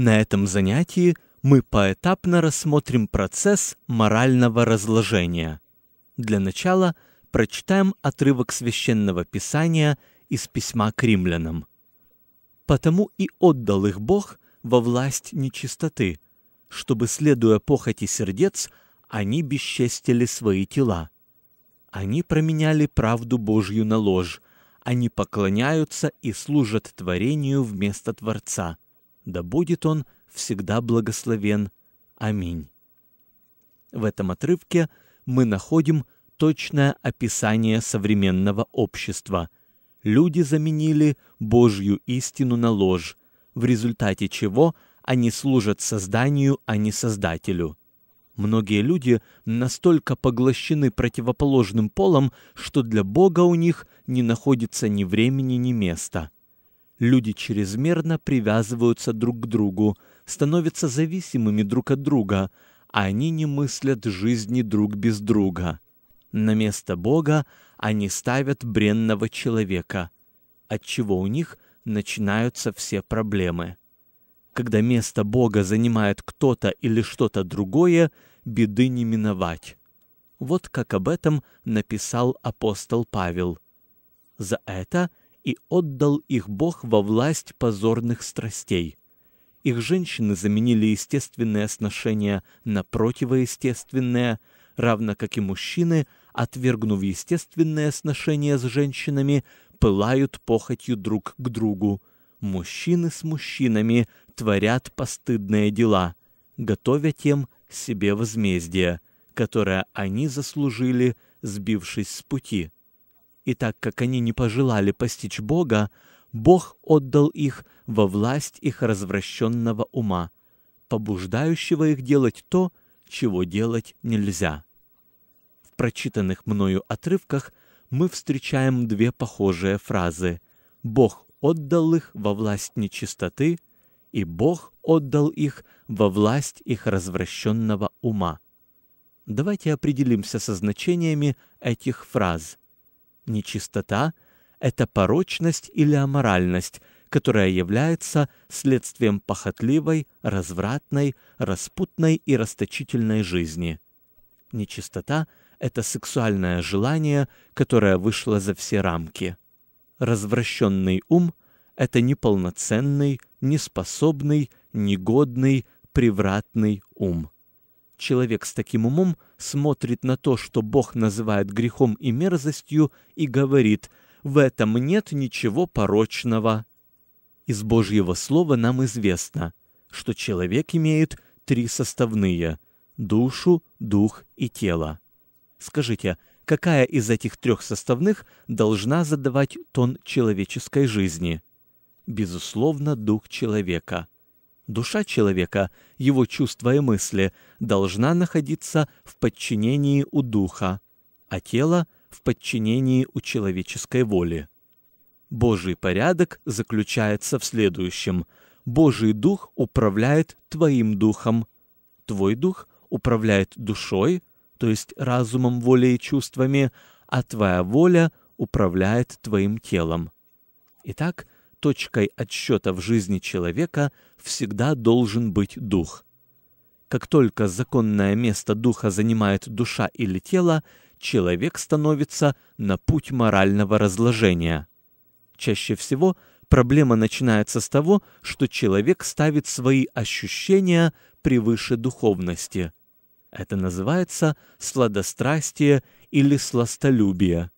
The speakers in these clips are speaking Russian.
На этом занятии мы поэтапно рассмотрим процесс морального разложения. Для начала прочитаем отрывок священного писания из письма к римлянам. «Потому и отдал их Бог во власть нечистоты, чтобы, следуя похоти сердец, они бесчестили свои тела. Они променяли правду Божью на ложь, они поклоняются и служат творению вместо Творца» да будет он всегда благословен. Аминь. В этом отрывке мы находим точное описание современного общества. Люди заменили Божью истину на ложь, в результате чего они служат созданию, а не создателю. Многие люди настолько поглощены противоположным полом, что для Бога у них не находится ни времени, ни места – люди чрезмерно привязываются друг к другу, становятся зависимыми друг от друга, а они не мыслят жизни друг без друга. На место Бога они ставят бренного человека, от чего у них начинаются все проблемы. Когда место Бога занимает кто-то или что-то другое, беды не миновать. Вот как об этом написал апостол Павел. За это и отдал их Бог во власть позорных страстей. Их женщины заменили естественные отношения на противоестественные, равно как и мужчины, отвергнув естественные отношения с женщинами, пылают похотью друг к другу. Мужчины с мужчинами творят постыдные дела, готовя тем себе возмездие, которое они заслужили, сбившись с пути. И так как они не пожелали постичь Бога, Бог отдал их во власть их развращенного ума, побуждающего их делать то, чего делать нельзя. В прочитанных мною отрывках мы встречаем две похожие фразы «Бог отдал их во власть нечистоты» и «Бог отдал их во власть их развращенного ума». Давайте определимся со значениями этих фраз нечистота – это порочность или аморальность, которая является следствием похотливой, развратной, распутной и расточительной жизни. Нечистота – это сексуальное желание, которое вышло за все рамки. Развращенный ум – это неполноценный, неспособный, негодный, превратный ум. Человек с таким умом смотрит на то, что Бог называет грехом и мерзостью, и говорит «в этом нет ничего порочного». Из Божьего Слова нам известно, что человек имеет три составные – душу, дух и тело. Скажите, какая из этих трех составных должна задавать тон человеческой жизни? Безусловно, дух человека – Душа человека, его чувства и мысли должна находиться в подчинении у духа, а тело — в подчинении у человеческой воли. Божий порядок заключается в следующем. Божий дух управляет твоим духом. Твой дух управляет душой, то есть разумом, волей и чувствами, а твоя воля управляет твоим телом. Итак, точкой отсчета в жизни человека всегда должен быть дух. Как только законное место духа занимает душа или тело, человек становится на путь морального разложения. Чаще всего проблема начинается с того, что человек ставит свои ощущения превыше духовности. Это называется сладострастие или сластолюбие.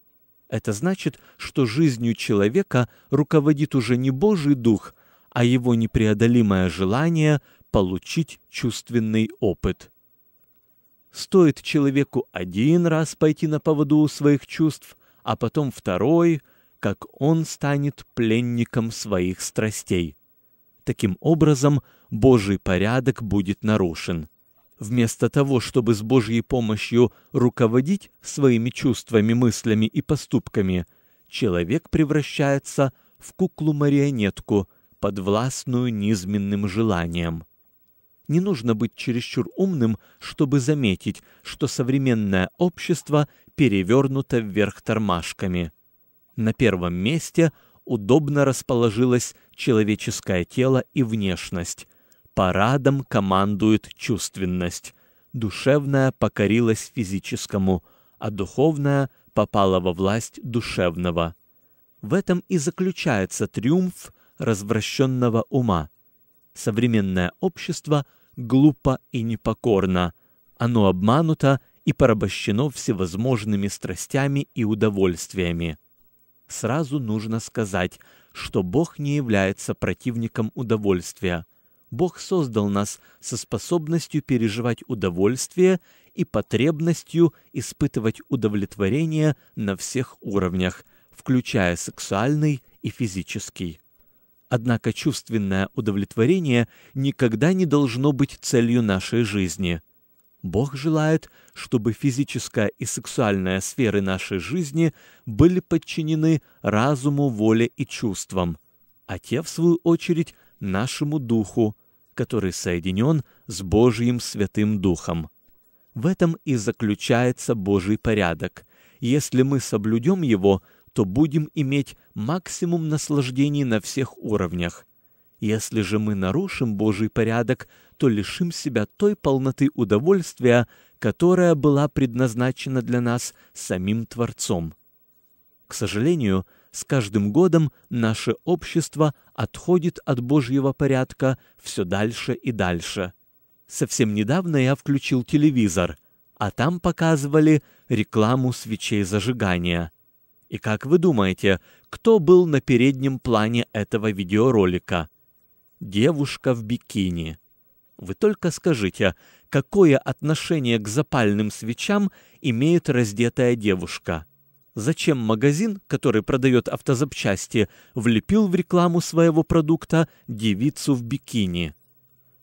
Это значит, что жизнью человека руководит уже не Божий дух, а его непреодолимое желание получить чувственный опыт. Стоит человеку один раз пойти на поводу у своих чувств, а потом второй, как он станет пленником своих страстей. Таким образом, Божий порядок будет нарушен. Вместо того, чтобы с Божьей помощью руководить своими чувствами, мыслями и поступками, человек превращается в куклу-марионетку, подвластную низменным желаниям. Не нужно быть чересчур умным, чтобы заметить, что современное общество перевернуто вверх тормашками. На первом месте удобно расположилось человеческое тело и внешность, Парадом командует чувственность. Душевная покорилась физическому, а духовная попала во власть душевного. В этом и заключается триумф развращенного ума. Современное общество глупо и непокорно. Оно обмануто и порабощено всевозможными страстями и удовольствиями. Сразу нужно сказать, что Бог не является противником удовольствия. Бог создал нас со способностью переживать удовольствие и потребностью испытывать удовлетворение на всех уровнях, включая сексуальный и физический. Однако чувственное удовлетворение никогда не должно быть целью нашей жизни. Бог желает, чтобы физическая и сексуальная сферы нашей жизни были подчинены разуму, воле и чувствам, а те, в свою очередь, нашему духу, который соединен с Божьим Святым Духом. В этом и заключается Божий порядок. Если мы соблюдем его, то будем иметь максимум наслаждений на всех уровнях. Если же мы нарушим Божий порядок, то лишим себя той полноты удовольствия, которая была предназначена для нас самим Творцом. К сожалению, с каждым годом наше общество отходит от Божьего порядка все дальше и дальше. Совсем недавно я включил телевизор, а там показывали рекламу свечей зажигания. И как вы думаете, кто был на переднем плане этого видеоролика? Девушка в бикини. Вы только скажите, какое отношение к запальным свечам имеет раздетая девушка? зачем магазин, который продает автозапчасти, влепил в рекламу своего продукта девицу в бикини?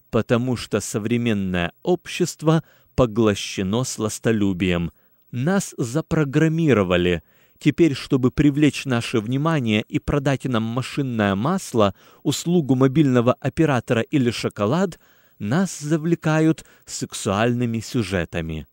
Потому что современное общество поглощено сластолюбием. Нас запрограммировали. Теперь, чтобы привлечь наше внимание и продать нам машинное масло, услугу мобильного оператора или шоколад, нас завлекают сексуальными сюжетами.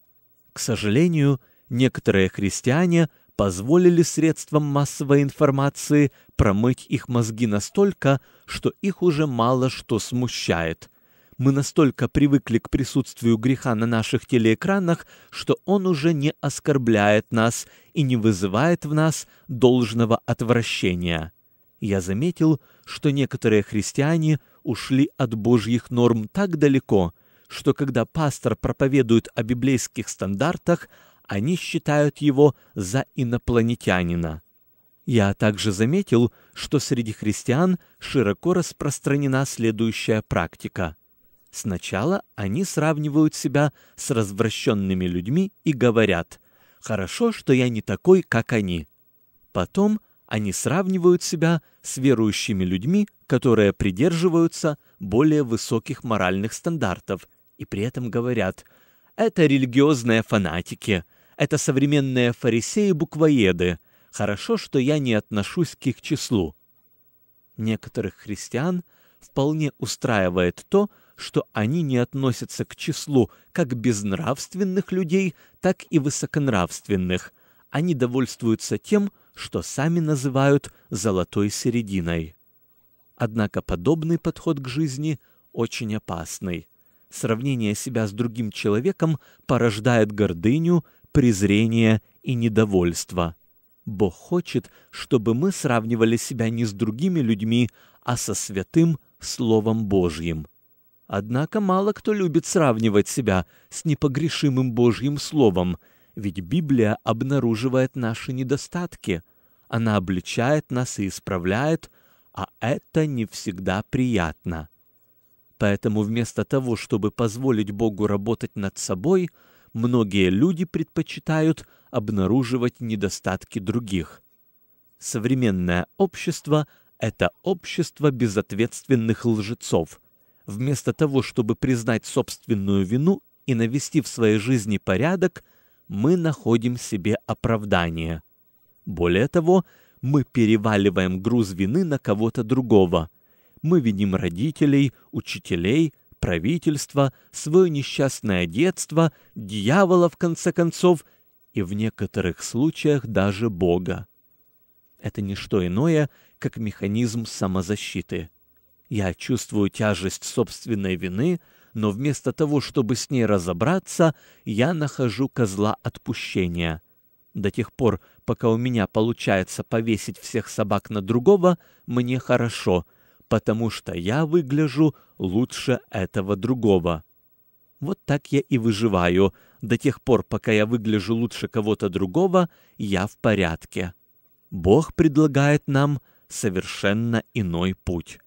К сожалению, некоторые христиане – позволили средствам массовой информации промыть их мозги настолько, что их уже мало что смущает. Мы настолько привыкли к присутствию греха на наших телеэкранах, что он уже не оскорбляет нас и не вызывает в нас должного отвращения. Я заметил, что некоторые христиане ушли от божьих норм так далеко, что когда пастор проповедует о библейских стандартах, они считают его за инопланетянина. Я также заметил, что среди христиан широко распространена следующая практика. Сначала они сравнивают себя с развращенными людьми и говорят «хорошо, что я не такой, как они». Потом они сравнивают себя с верующими людьми, которые придерживаются более высоких моральных стандартов, и при этом говорят «это религиозные фанатики, это современные фарисеи-буквоеды. Хорошо, что я не отношусь к их числу. Некоторых христиан вполне устраивает то, что они не относятся к числу как безнравственных людей, так и высоконравственных. Они довольствуются тем, что сами называют «золотой серединой». Однако подобный подход к жизни очень опасный. Сравнение себя с другим человеком порождает гордыню презрения и недовольства. Бог хочет, чтобы мы сравнивали себя не с другими людьми, а со святым Словом Божьим. Однако мало кто любит сравнивать себя с непогрешимым Божьим Словом, ведь Библия обнаруживает наши недостатки, она обличает нас и исправляет, а это не всегда приятно. Поэтому вместо того, чтобы позволить Богу работать над собой – многие люди предпочитают обнаруживать недостатки других. Современное общество – это общество безответственных лжецов. Вместо того, чтобы признать собственную вину и навести в своей жизни порядок, мы находим себе оправдание. Более того, мы переваливаем груз вины на кого-то другого. Мы виним родителей, учителей – правительство, свое несчастное детство, дьявола, в конце концов, и в некоторых случаях даже Бога. Это не что иное, как механизм самозащиты. Я чувствую тяжесть собственной вины, но вместо того, чтобы с ней разобраться, я нахожу козла отпущения. До тех пор, пока у меня получается повесить всех собак на другого, мне хорошо — потому что я выгляжу лучше этого другого. Вот так я и выживаю. До тех пор, пока я выгляжу лучше кого-то другого, я в порядке. Бог предлагает нам совершенно иной путь.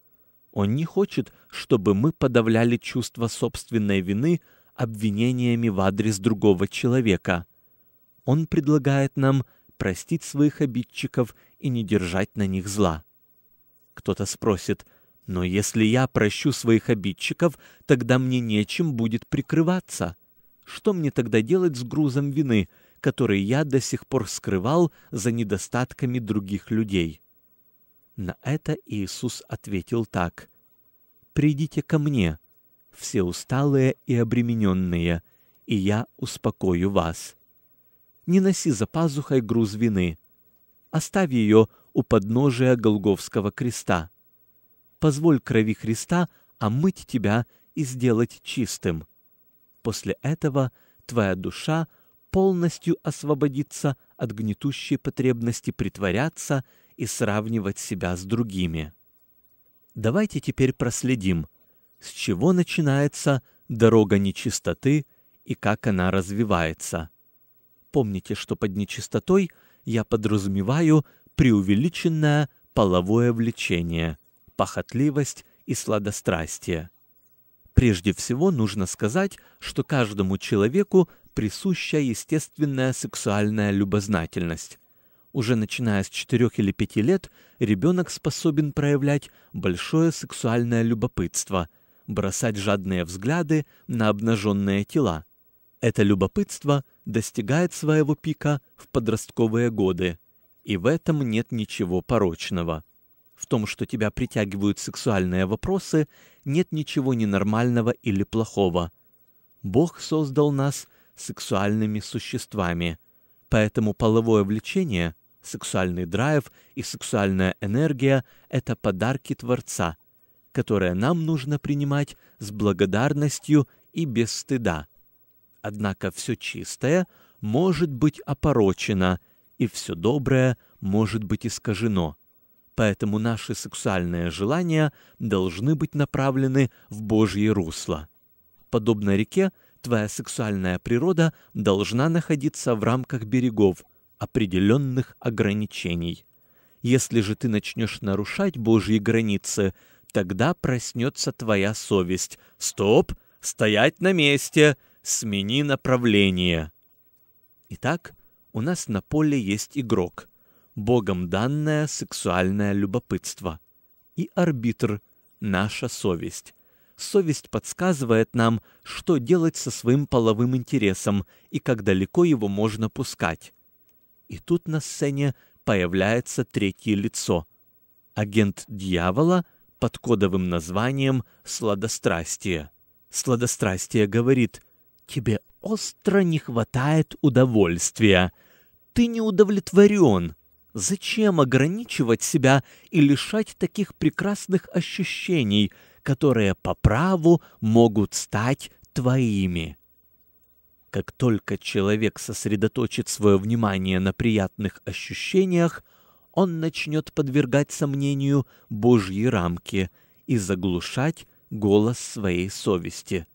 Он не хочет, чтобы мы подавляли чувство собственной вины обвинениями в адрес другого человека. Он предлагает нам простить своих обидчиков и не держать на них зла кто-то спросит. Но если я прощу своих обидчиков, тогда мне нечем будет прикрываться. Что мне тогда делать с грузом вины, который я до сих пор скрывал за недостатками других людей? На это Иисус ответил так. «Придите ко мне, все усталые и обремененные, и я успокою вас. Не носи за пазухой груз вины. Оставь ее, — у подножия Голговского креста. Позволь крови Христа омыть тебя и сделать чистым. После этого твоя душа полностью освободится от гнетущей потребности притворяться и сравнивать себя с другими. Давайте теперь проследим, с чего начинается дорога нечистоты и как она развивается. Помните, что под нечистотой я подразумеваю преувеличенное половое влечение, похотливость и сладострастие. Прежде всего нужно сказать, что каждому человеку присуща естественная сексуальная любознательность. Уже начиная с 4 или 5 лет ребенок способен проявлять большое сексуальное любопытство, бросать жадные взгляды на обнаженные тела. Это любопытство достигает своего пика в подростковые годы – и в этом нет ничего порочного. В том, что тебя притягивают сексуальные вопросы, нет ничего ненормального или плохого. Бог создал нас сексуальными существами, поэтому половое влечение, сексуальный драйв и сексуальная энергия — это подарки Творца, которые нам нужно принимать с благодарностью и без стыда. Однако все чистое может быть опорочено — и все доброе может быть искажено. Поэтому наши сексуальные желания должны быть направлены в Божье русло. Подобно реке, твоя сексуальная природа должна находиться в рамках берегов, определенных ограничений. Если же ты начнешь нарушать Божьи границы, тогда проснется твоя совесть. Стоп! Стоять на месте! Смени направление! Итак, у нас на поле есть игрок, богом данное сексуальное любопытство, и арбитр, наша совесть. Совесть подсказывает нам, что делать со своим половым интересом и как далеко его можно пускать. И тут на сцене появляется третье лицо. Агент дьявола под кодовым названием «Сладострастие». Сладострастие говорит «Тебе остро не хватает удовольствия ты не удовлетворен. Зачем ограничивать себя и лишать таких прекрасных ощущений, которые по праву могут стать твоими? Как только человек сосредоточит свое внимание на приятных ощущениях, он начнет подвергать сомнению Божьи рамки и заглушать голос своей совести.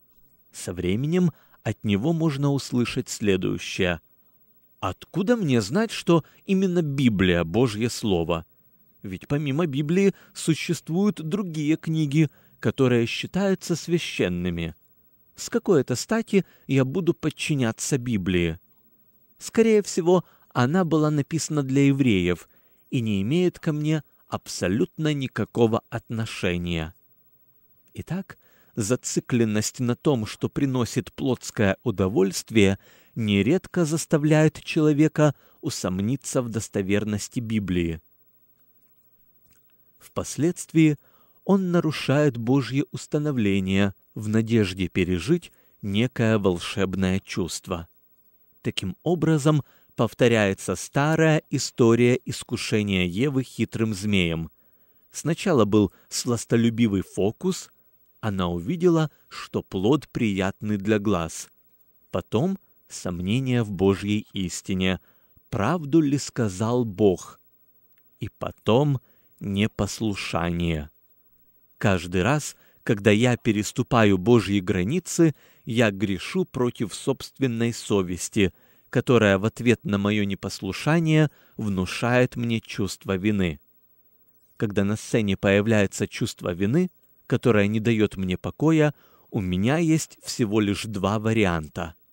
Со временем от него можно услышать следующее – Откуда мне знать, что именно Библия — Божье Слово? Ведь помимо Библии существуют другие книги, которые считаются священными. С какой то стати я буду подчиняться Библии? Скорее всего, она была написана для евреев и не имеет ко мне абсолютно никакого отношения. Итак, зацикленность на том, что приносит плотское удовольствие — нередко заставляют человека усомниться в достоверности Библии. Впоследствии он нарушает Божье установление в надежде пережить некое волшебное чувство. Таким образом, повторяется старая история искушения Евы хитрым змеем. Сначала был сластолюбивый фокус, она увидела, что плод приятный для глаз. Потом сомнения в Божьей истине, правду ли сказал Бог, и потом непослушание. Каждый раз, когда я переступаю Божьи границы, я грешу против собственной совести, которая в ответ на мое непослушание внушает мне чувство вины. Когда на сцене появляется чувство вины, которое не дает мне покоя, у меня есть всего лишь два варианта —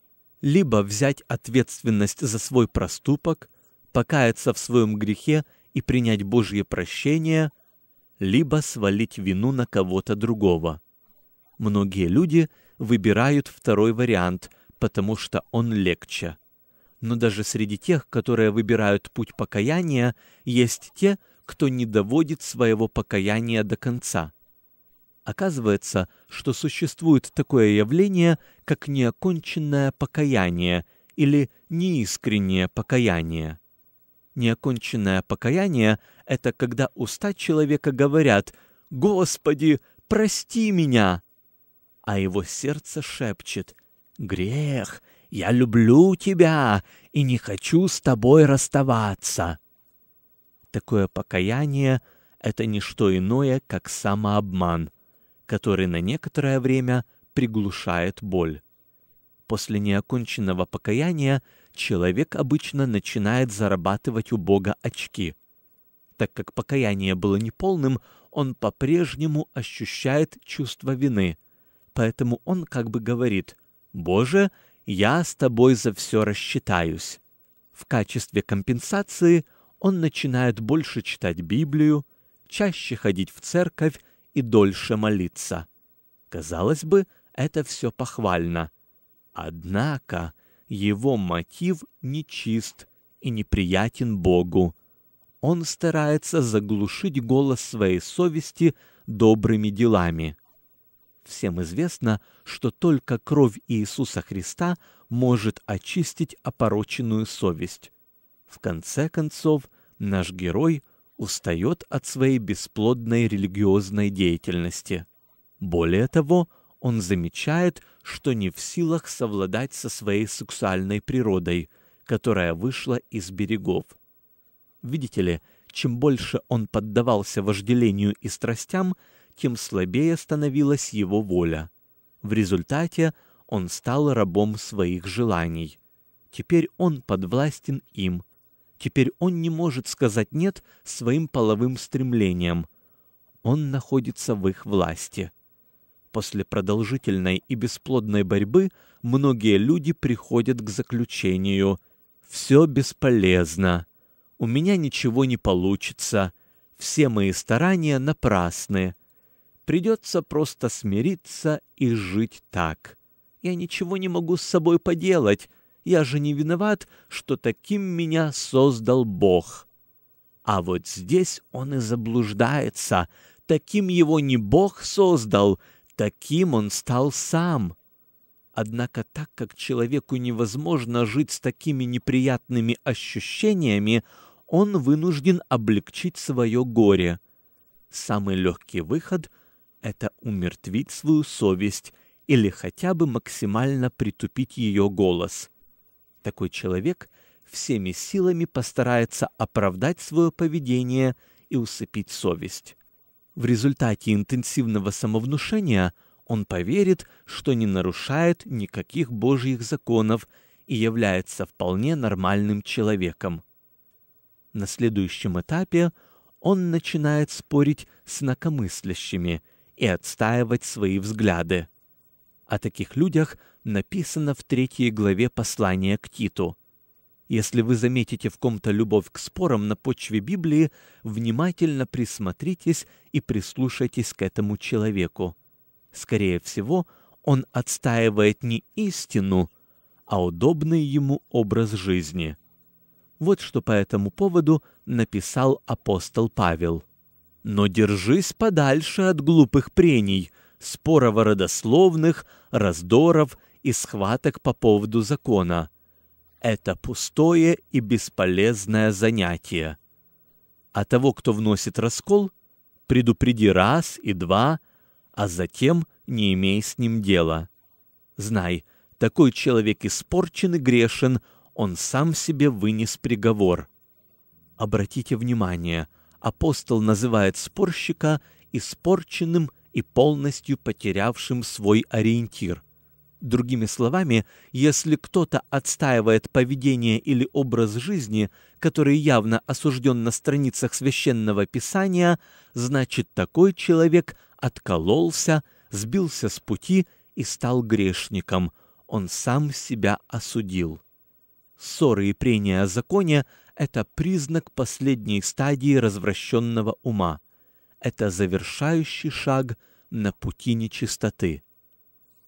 либо взять ответственность за свой проступок, покаяться в своем грехе и принять Божье прощение, либо свалить вину на кого-то другого. Многие люди выбирают второй вариант, потому что он легче. Но даже среди тех, которые выбирают путь покаяния, есть те, кто не доводит своего покаяния до конца – Оказывается, что существует такое явление, как неоконченное покаяние или неискреннее покаяние. Неоконченное покаяние — это когда уста человека говорят «Господи, прости меня!» А его сердце шепчет «Грех, я люблю тебя и не хочу с тобой расставаться!» Такое покаяние — это не что иное, как самообман — который на некоторое время приглушает боль. После неоконченного покаяния человек обычно начинает зарабатывать у Бога очки. Так как покаяние было неполным, он по-прежнему ощущает чувство вины. Поэтому он как бы говорит «Боже, я с тобой за все рассчитаюсь». В качестве компенсации он начинает больше читать Библию, чаще ходить в церковь и дольше молиться. Казалось бы, это все похвально. Однако его мотив нечист и неприятен Богу. Он старается заглушить голос своей совести добрыми делами. Всем известно, что только кровь Иисуса Христа может очистить опороченную совесть. В конце концов, наш герой устает от своей бесплодной религиозной деятельности. Более того, он замечает, что не в силах совладать со своей сексуальной природой, которая вышла из берегов. Видите ли, чем больше он поддавался вожделению и страстям, тем слабее становилась его воля. В результате он стал рабом своих желаний. Теперь он подвластен им, Теперь он не может сказать «нет» своим половым стремлениям. Он находится в их власти. После продолжительной и бесплодной борьбы многие люди приходят к заключению «все бесполезно», «у меня ничего не получится», «все мои старания напрасны», «придется просто смириться и жить так». «Я ничего не могу с собой поделать», я же не виноват, что таким меня создал Бог. А вот здесь он и заблуждается. Таким его не Бог создал, таким он стал сам. Однако так как человеку невозможно жить с такими неприятными ощущениями, он вынужден облегчить свое горе. Самый легкий выход — это умертвить свою совесть или хотя бы максимально притупить ее голос. Такой человек всеми силами постарается оправдать свое поведение и усыпить совесть. В результате интенсивного самовнушения он поверит, что не нарушает никаких божьих законов и является вполне нормальным человеком. На следующем этапе он начинает спорить с инакомыслящими и отстаивать свои взгляды. О таких людях – написано в третьей главе послания к Титу. Если вы заметите в ком-то любовь к спорам на почве Библии, внимательно присмотритесь и прислушайтесь к этому человеку. Скорее всего, он отстаивает не истину, а удобный ему образ жизни. Вот что по этому поводу написал апостол Павел. «Но держись подальше от глупых прений, спорово-родословных, раздоров и схваток по поводу закона. Это пустое и бесполезное занятие. А того, кто вносит раскол, предупреди раз и два, а затем не имей с ним дела. Знай, такой человек испорчен и грешен, он сам себе вынес приговор. Обратите внимание, апостол называет спорщика испорченным и полностью потерявшим свой ориентир. Другими словами, если кто-то отстаивает поведение или образ жизни, который явно осужден на страницах священного писания, значит такой человек откололся, сбился с пути и стал грешником. Он сам себя осудил. Ссоры и прения о законе — это признак последней стадии развращенного ума. Это завершающий шаг на пути нечистоты.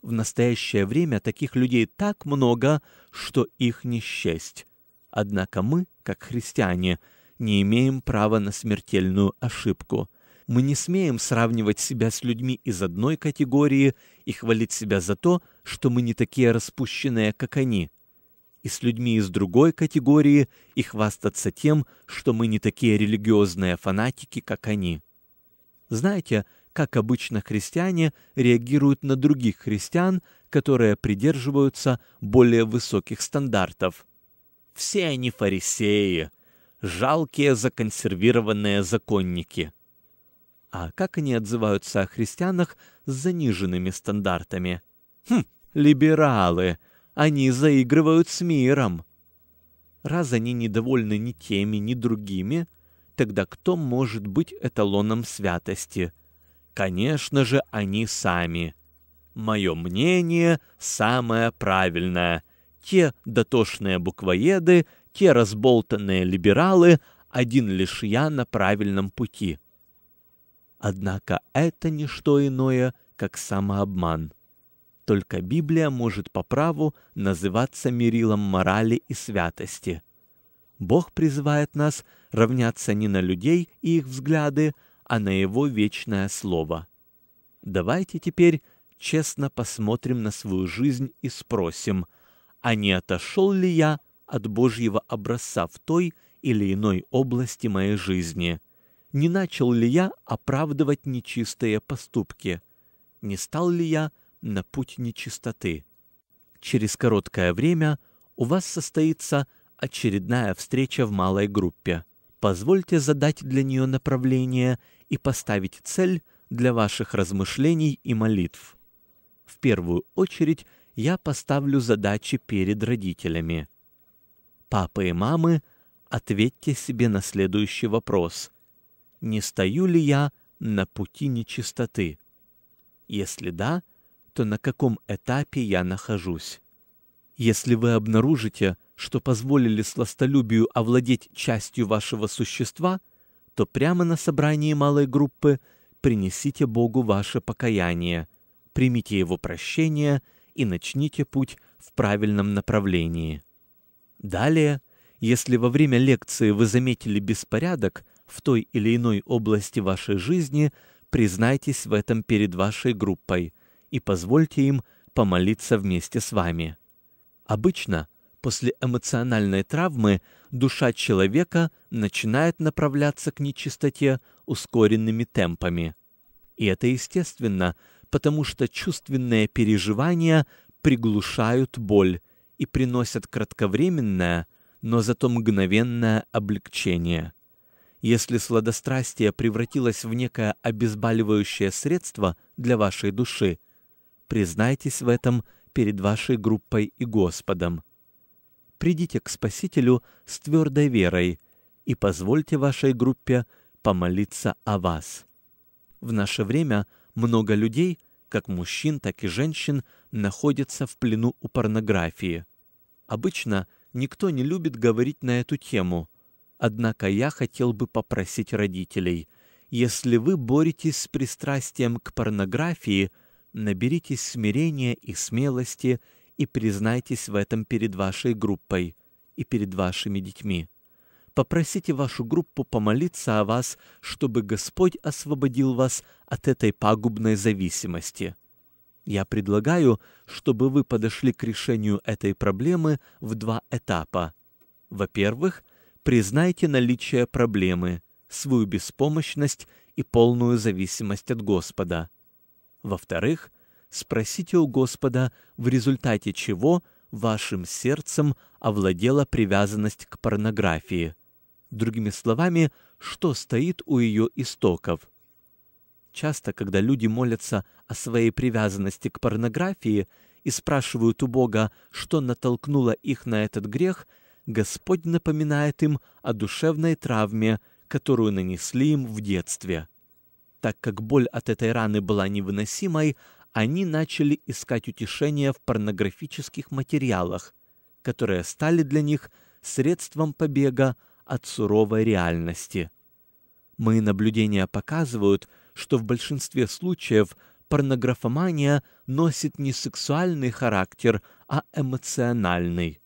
В настоящее время таких людей так много, что их не счесть. Однако мы, как христиане, не имеем права на смертельную ошибку. Мы не смеем сравнивать себя с людьми из одной категории и хвалить себя за то, что мы не такие распущенные, как они, и с людьми из другой категории и хвастаться тем, что мы не такие религиозные фанатики, как они. Знаете, как обычно христиане реагируют на других христиан, которые придерживаются более высоких стандартов. Все они фарисеи, жалкие законсервированные законники. А как они отзываются о христианах с заниженными стандартами? Хм, либералы, они заигрывают с миром. Раз они недовольны ни теми, ни другими, тогда кто может быть эталоном святости – Конечно же, они сами. Мое мнение самое правильное. Те дотошные буквоеды, те разболтанные либералы, один лишь я на правильном пути. Однако это не что иное, как самообман. Только Библия может по праву называться мерилом морали и святости. Бог призывает нас равняться не на людей и их взгляды, а на его вечное слово. Давайте теперь честно посмотрим на свою жизнь и спросим, а не отошел ли я от Божьего образца в той или иной области моей жизни? Не начал ли я оправдывать нечистые поступки? Не стал ли я на путь нечистоты? Через короткое время у вас состоится очередная встреча в малой группе. Позвольте задать для нее направление – и поставить цель для ваших размышлений и молитв. В первую очередь я поставлю задачи перед родителями. Папы и мамы, ответьте себе на следующий вопрос. Не стою ли я на пути нечистоты? Если да, то на каком этапе я нахожусь? Если вы обнаружите, что позволили сластолюбию овладеть частью вашего существа – то прямо на собрании малой группы принесите Богу ваше покаяние, примите его прощение и начните путь в правильном направлении. Далее, если во время лекции вы заметили беспорядок в той или иной области вашей жизни, признайтесь в этом перед вашей группой и позвольте им помолиться вместе с вами. Обычно После эмоциональной травмы душа человека начинает направляться к нечистоте ускоренными темпами. И это естественно, потому что чувственные переживания приглушают боль и приносят кратковременное, но зато мгновенное облегчение. Если сладострастие превратилось в некое обезболивающее средство для вашей души, признайтесь в этом перед вашей группой и Господом придите к Спасителю с твердой верой и позвольте вашей группе помолиться о вас. В наше время много людей, как мужчин, так и женщин, находятся в плену у порнографии. Обычно никто не любит говорить на эту тему. Однако я хотел бы попросить родителей, если вы боретесь с пристрастием к порнографии, наберитесь смирения и смелости – и признайтесь в этом перед вашей группой и перед вашими детьми. Попросите вашу группу помолиться о вас, чтобы Господь освободил вас от этой пагубной зависимости. Я предлагаю, чтобы вы подошли к решению этой проблемы в два этапа. Во-первых, признайте наличие проблемы, свою беспомощность и полную зависимость от Господа. Во-вторых, спросите у Господа, в результате чего вашим сердцем овладела привязанность к порнографии. Другими словами, что стоит у ее истоков. Часто, когда люди молятся о своей привязанности к порнографии и спрашивают у Бога, что натолкнуло их на этот грех, Господь напоминает им о душевной травме, которую нанесли им в детстве. Так как боль от этой раны была невыносимой, они начали искать утешение в порнографических материалах, которые стали для них средством побега от суровой реальности. Мои наблюдения показывают, что в большинстве случаев порнографомания носит не сексуальный характер, а эмоциональный.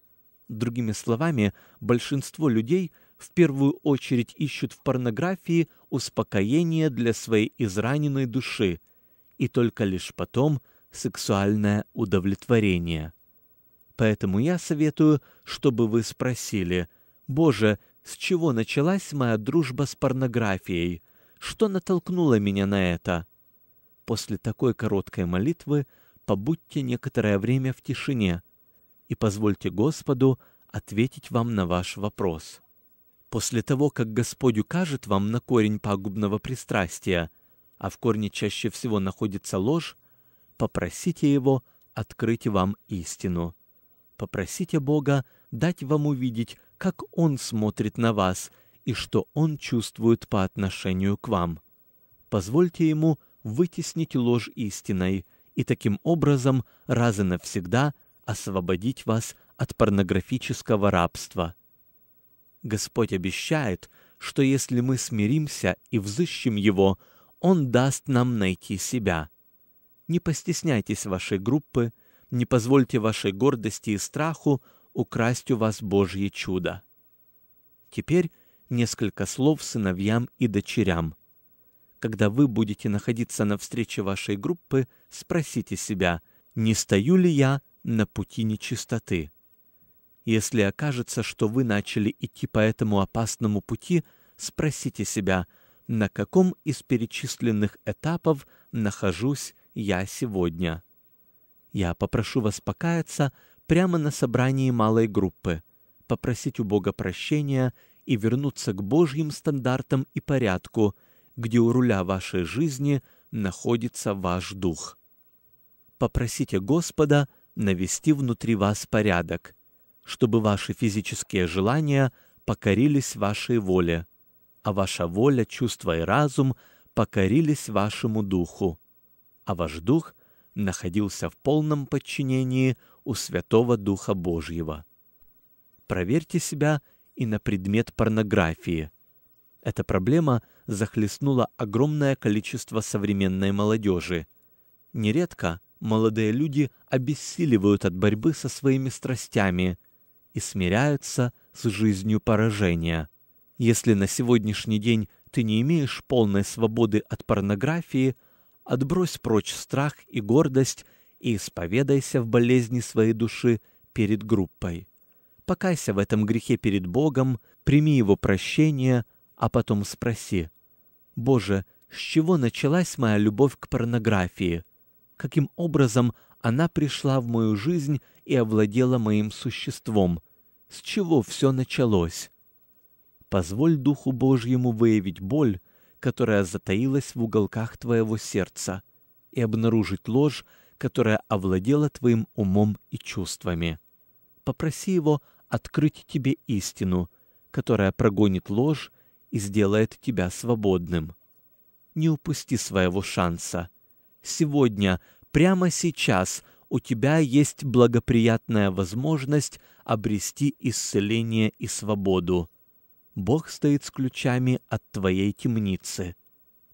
Другими словами, большинство людей в первую очередь ищут в порнографии успокоение для своей израненной души – и только лишь потом сексуальное удовлетворение. Поэтому я советую, чтобы вы спросили, «Боже, с чего началась моя дружба с порнографией? Что натолкнуло меня на это?» После такой короткой молитвы побудьте некоторое время в тишине и позвольте Господу ответить вам на ваш вопрос. После того, как Господь укажет вам на корень пагубного пристрастия, а в корне чаще всего находится ложь, попросите его открыть вам истину. Попросите Бога дать вам увидеть, как он смотрит на вас и что он чувствует по отношению к вам. Позвольте ему вытеснить ложь истиной и таким образом раз и навсегда освободить вас от порнографического рабства. Господь обещает, что если мы смиримся и взыщем его, он даст нам найти себя. Не постесняйтесь вашей группы, не позвольте вашей гордости и страху украсть у вас Божье чудо. Теперь несколько слов сыновьям и дочерям. Когда вы будете находиться на встрече вашей группы, спросите себя, не стою ли я на пути нечистоты. Если окажется, что вы начали идти по этому опасному пути, спросите себя, на каком из перечисленных этапов нахожусь я сегодня. Я попрошу вас покаяться прямо на собрании малой группы, попросить у Бога прощения и вернуться к Божьим стандартам и порядку, где у руля вашей жизни находится ваш дух. Попросите Господа навести внутри вас порядок, чтобы ваши физические желания покорились вашей воле – а ваша воля, чувство и разум покорились вашему духу, а ваш дух находился в полном подчинении у Святого Духа Божьего. Проверьте себя и на предмет порнографии. Эта проблема захлестнула огромное количество современной молодежи. Нередко молодые люди обессиливают от борьбы со своими страстями и смиряются с жизнью поражения. Если на сегодняшний день ты не имеешь полной свободы от порнографии, отбрось прочь страх и гордость и исповедайся в болезни своей души перед группой. Покайся в этом грехе перед Богом, прими его прощение, а потом спроси: Боже, с чего началась моя любовь к порнографии? Каким образом она пришла в мою жизнь и овладела моим существом? С чего все началось? Позволь Духу Божьему выявить боль, которая затаилась в уголках твоего сердца, и обнаружить ложь, которая овладела твоим умом и чувствами. Попроси его открыть тебе истину, которая прогонит ложь и сделает тебя свободным. Не упусти своего шанса. Сегодня, прямо сейчас, у тебя есть благоприятная возможность обрести исцеление и свободу. Бог стоит с ключами от твоей темницы.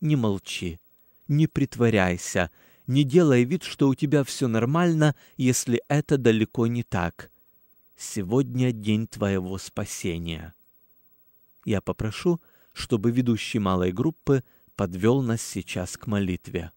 Не молчи, не притворяйся, не делай вид, что у тебя все нормально, если это далеко не так. Сегодня день твоего спасения. Я попрошу, чтобы ведущий малой группы подвел нас сейчас к молитве.